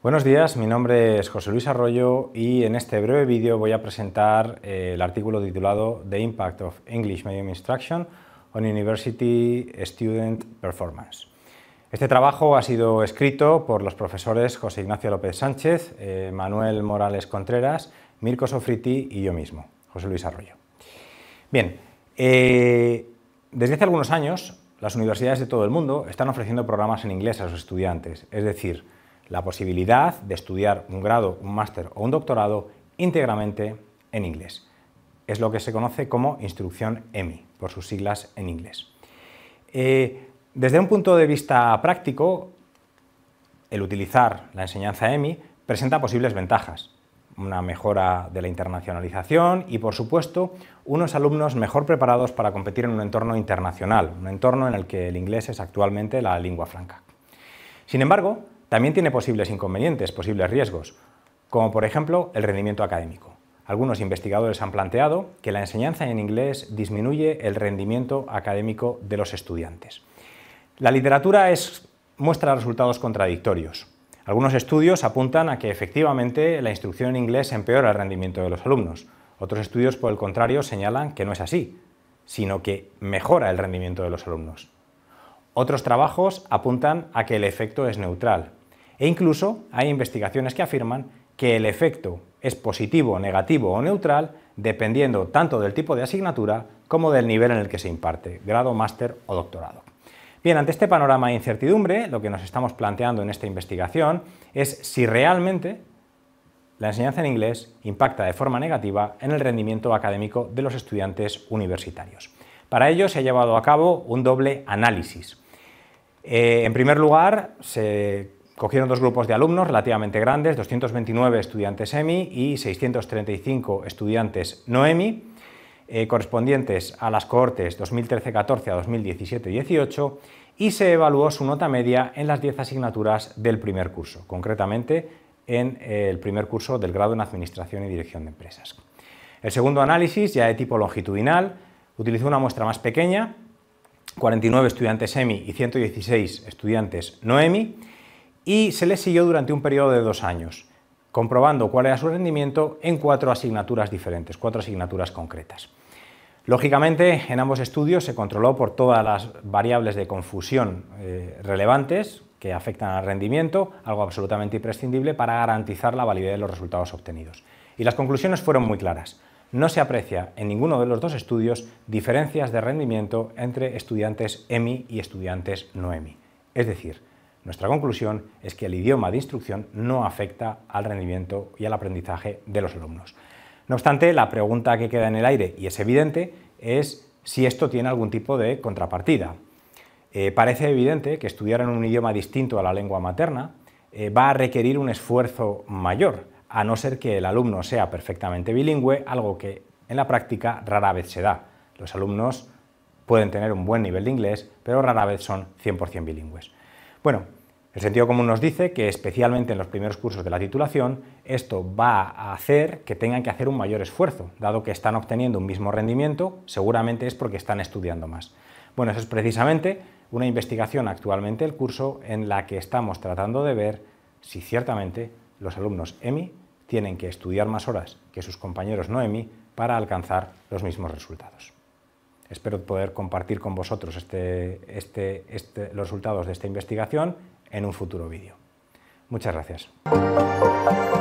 Buenos días, mi nombre es José Luis Arroyo y en este breve vídeo voy a presentar eh, el artículo titulado The Impact of English Medium Instruction on University Student Performance. Este trabajo ha sido escrito por los profesores José Ignacio López Sánchez, eh, Manuel Morales Contreras, Mirko Sofriti y yo mismo, José Luis Arroyo. Bien, eh, desde hace algunos años las universidades de todo el mundo están ofreciendo programas en inglés a sus estudiantes, es decir, la posibilidad de estudiar un grado, un máster o un doctorado íntegramente en inglés. Es lo que se conoce como instrucción EMI, por sus siglas en inglés. Eh, desde un punto de vista práctico, el utilizar la enseñanza EMI presenta posibles ventajas, una mejora de la internacionalización y, por supuesto, unos alumnos mejor preparados para competir en un entorno internacional, un entorno en el que el inglés es actualmente la lengua franca. Sin embargo, también tiene posibles inconvenientes, posibles riesgos, como por ejemplo el rendimiento académico. Algunos investigadores han planteado que la enseñanza en inglés disminuye el rendimiento académico de los estudiantes. La literatura muestra resultados contradictorios. Algunos estudios apuntan a que efectivamente la instrucción en inglés empeora el rendimiento de los alumnos. Otros estudios, por el contrario, señalan que no es así, sino que mejora el rendimiento de los alumnos. Otros trabajos apuntan a que el efecto es neutral, e incluso hay investigaciones que afirman que el efecto es positivo, negativo o neutral dependiendo tanto del tipo de asignatura como del nivel en el que se imparte, grado, máster o doctorado. Bien, ante este panorama de incertidumbre, lo que nos estamos planteando en esta investigación es si realmente la enseñanza en inglés impacta de forma negativa en el rendimiento académico de los estudiantes universitarios. Para ello se ha llevado a cabo un doble análisis. Eh, en primer lugar, se Cogieron dos grupos de alumnos relativamente grandes, 229 estudiantes EMI y 635 estudiantes no e eh, correspondientes a las cohortes 2013-14 a 2017-18, y se evaluó su nota media en las 10 asignaturas del primer curso, concretamente en eh, el primer curso del grado en Administración y Dirección de Empresas. El segundo análisis, ya de tipo longitudinal, utilizó una muestra más pequeña, 49 estudiantes EMI y 116 estudiantes no e y se le siguió durante un periodo de dos años, comprobando cuál era su rendimiento en cuatro asignaturas diferentes, cuatro asignaturas concretas. Lógicamente, en ambos estudios se controló por todas las variables de confusión eh, relevantes que afectan al rendimiento, algo absolutamente imprescindible para garantizar la validez de los resultados obtenidos. Y las conclusiones fueron muy claras. No se aprecia en ninguno de los dos estudios diferencias de rendimiento entre estudiantes EMI y estudiantes no EMI. Es decir, nuestra conclusión es que el idioma de instrucción no afecta al rendimiento y al aprendizaje de los alumnos. No obstante, la pregunta que queda en el aire, y es evidente, es si esto tiene algún tipo de contrapartida. Eh, parece evidente que estudiar en un idioma distinto a la lengua materna eh, va a requerir un esfuerzo mayor, a no ser que el alumno sea perfectamente bilingüe, algo que en la práctica rara vez se da. Los alumnos pueden tener un buen nivel de inglés, pero rara vez son 100% bilingües. Bueno, el sentido común nos dice que especialmente en los primeros cursos de la titulación esto va a hacer que tengan que hacer un mayor esfuerzo, dado que están obteniendo un mismo rendimiento, seguramente es porque están estudiando más. Bueno, eso es precisamente una investigación actualmente el curso en la que estamos tratando de ver si ciertamente los alumnos EMI tienen que estudiar más horas que sus compañeros no EMI para alcanzar los mismos resultados. Espero poder compartir con vosotros este, este, este, los resultados de esta investigación en un futuro vídeo. Muchas gracias.